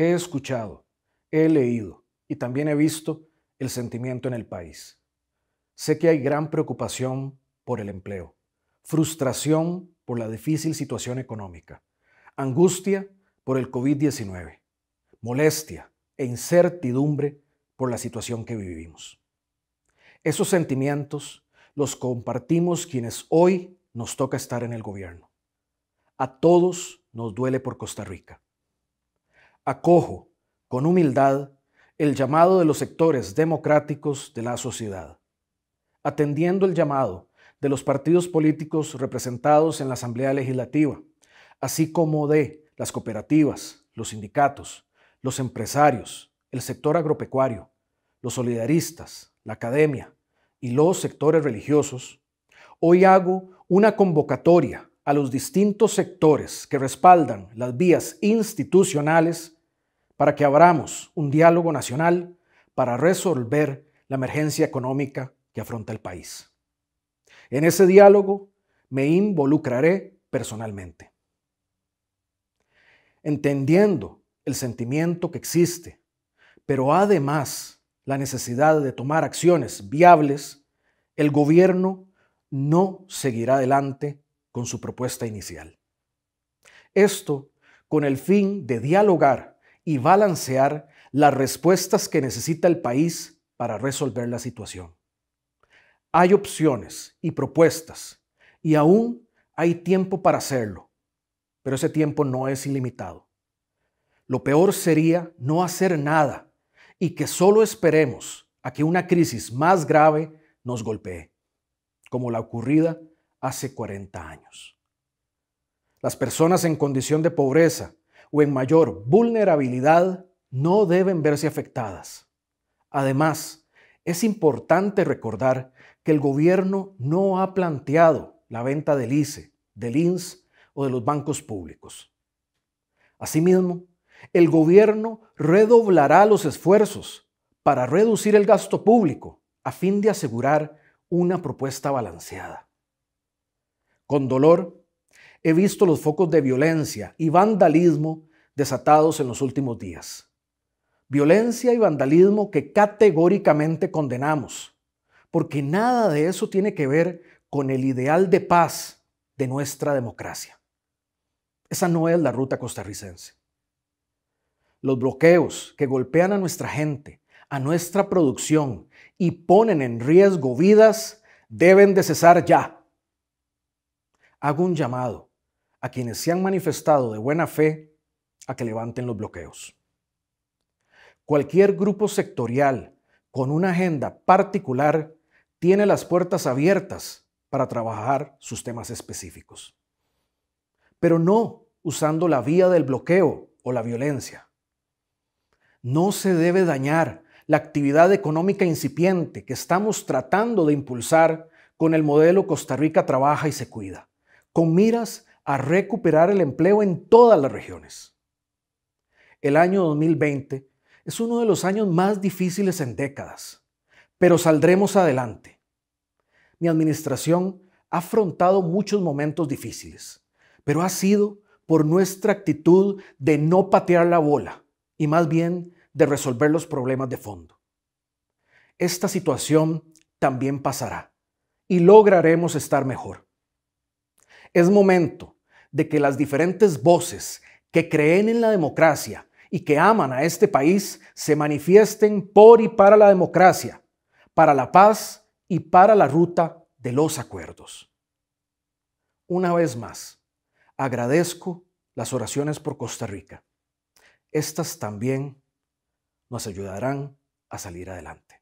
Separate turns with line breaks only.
He escuchado, he leído y también he visto el sentimiento en el país. Sé que hay gran preocupación por el empleo, frustración por la difícil situación económica, angustia por el COVID-19, molestia e incertidumbre por la situación que vivimos. Esos sentimientos los compartimos quienes hoy nos toca estar en el gobierno. A todos nos duele por Costa Rica acojo con humildad el llamado de los sectores democráticos de la sociedad. Atendiendo el llamado de los partidos políticos representados en la Asamblea Legislativa, así como de las cooperativas, los sindicatos, los empresarios, el sector agropecuario, los solidaristas, la academia y los sectores religiosos, hoy hago una convocatoria a los distintos sectores que respaldan las vías institucionales para que abramos un diálogo nacional para resolver la emergencia económica que afronta el país. En ese diálogo me involucraré personalmente. Entendiendo el sentimiento que existe, pero además la necesidad de tomar acciones viables, el gobierno no seguirá adelante con su propuesta inicial. Esto con el fin de dialogar y balancear las respuestas que necesita el país para resolver la situación. Hay opciones y propuestas y aún hay tiempo para hacerlo, pero ese tiempo no es ilimitado. Lo peor sería no hacer nada y que solo esperemos a que una crisis más grave nos golpee, como la ocurrida hace 40 años. Las personas en condición de pobreza o en mayor vulnerabilidad no deben verse afectadas. Además, es importante recordar que el gobierno no ha planteado la venta del ICE, del INS o de los bancos públicos. Asimismo, el gobierno redoblará los esfuerzos para reducir el gasto público a fin de asegurar una propuesta balanceada. Con dolor, he visto los focos de violencia y vandalismo desatados en los últimos días. Violencia y vandalismo que categóricamente condenamos, porque nada de eso tiene que ver con el ideal de paz de nuestra democracia. Esa no es la ruta costarricense. Los bloqueos que golpean a nuestra gente, a nuestra producción y ponen en riesgo vidas deben de cesar ya. Hago un llamado a quienes se han manifestado de buena fe a que levanten los bloqueos. Cualquier grupo sectorial con una agenda particular tiene las puertas abiertas para trabajar sus temas específicos. Pero no usando la vía del bloqueo o la violencia. No se debe dañar la actividad económica incipiente que estamos tratando de impulsar con el modelo Costa Rica trabaja y se cuida, con miras a recuperar el empleo en todas las regiones. El año 2020 es uno de los años más difíciles en décadas, pero saldremos adelante. Mi administración ha afrontado muchos momentos difíciles, pero ha sido por nuestra actitud de no patear la bola y más bien de resolver los problemas de fondo. Esta situación también pasará y lograremos estar mejor. Es momento de que las diferentes voces que creen en la democracia y que aman a este país se manifiesten por y para la democracia, para la paz y para la ruta de los acuerdos. Una vez más, agradezco las oraciones por Costa Rica. Estas también nos ayudarán a salir adelante.